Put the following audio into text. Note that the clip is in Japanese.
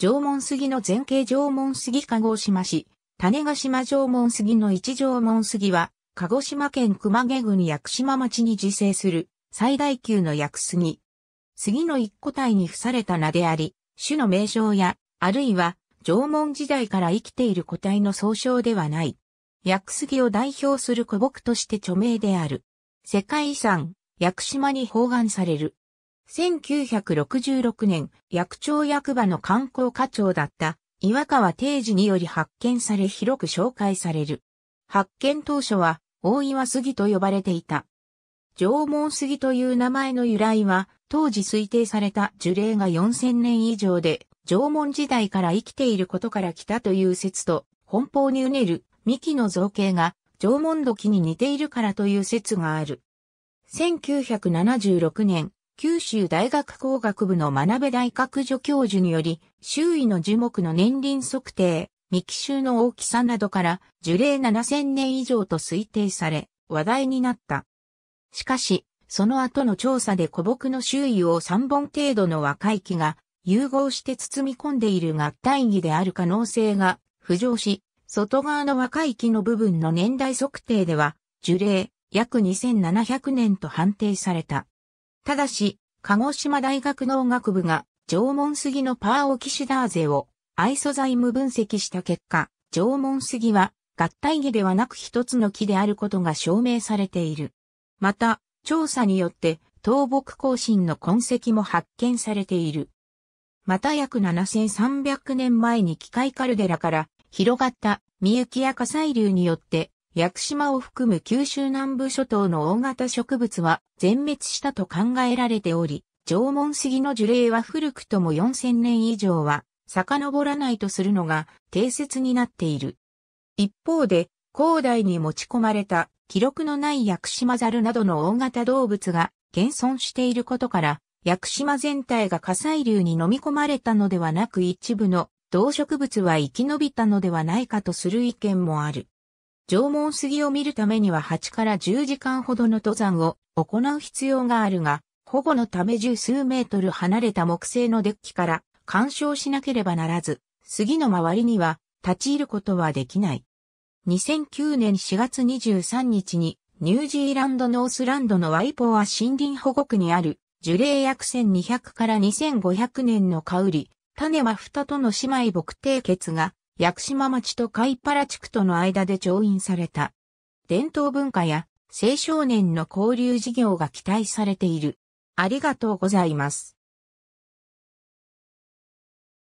縄文杉の前景縄文杉鹿児島市、種ヶ島縄文杉の一縄文杉は、鹿児島県熊毛郡屋久島町に自生する最大級の屋久杉。杉の一個体に付された名であり、種の名称や、あるいは縄文時代から生きている個体の総称ではない。屋久杉を代表する古木として著名である。世界遺産、屋久島に包含される。1966年、役長役場の観光課長だった岩川定治により発見され広く紹介される。発見当初は大岩杉と呼ばれていた。縄文杉という名前の由来は、当時推定された樹齢が4000年以上で、縄文時代から生きていることから来たという説と、奔放にうねる幹の造形が縄文土器に似ているからという説がある。1976年、九州大学工学部の学部大学助教授により、周囲の樹木の年輪測定、幹周の大きさなどから樹齢7000年以上と推定され、話題になった。しかし、その後の調査で古木の周囲を3本程度の若い木が融合して包み込んでいるが大義である可能性が浮上し、外側の若い木の部分の年代測定では、樹齢約2700年と判定された。ただし、鹿児島大学農学部が縄文杉のパーオキシダーゼを愛素材無分析した結果、縄文杉は合体儀ではなく一つの木であることが証明されている。また、調査によって倒木更新の痕跡も発見されている。また約7300年前に機械カルデラから広がった三雪や火砕流によって屋久島を含む九州南部諸島の大型植物は全滅したと考えられており、縄文杉の樹齢は古くとも4000年以上は遡らないとするのが定説になっている。一方で、広大に持ち込まれた記録のない屋久島猿などの大型動物が現存していることから、屋久島全体が火砕流に飲み込まれたのではなく一部の動植物は生き延びたのではないかとする意見もある。縄文杉を見るためには8から10時間ほどの登山を行う必要があるが、保護のため十数メートル離れた木製のデッキから干渉しなければならず、杉の周りには立ち入ることはできない。2009年4月23日にニュージーランドノースランドのワイポア森林保護区にある樹齢約1200から2500年の香り、種は二との姉妹木定血が屋久島町とパ原地区との間で調印された。伝統文化や青少年の交流事業が期待されている。ありがとうございます。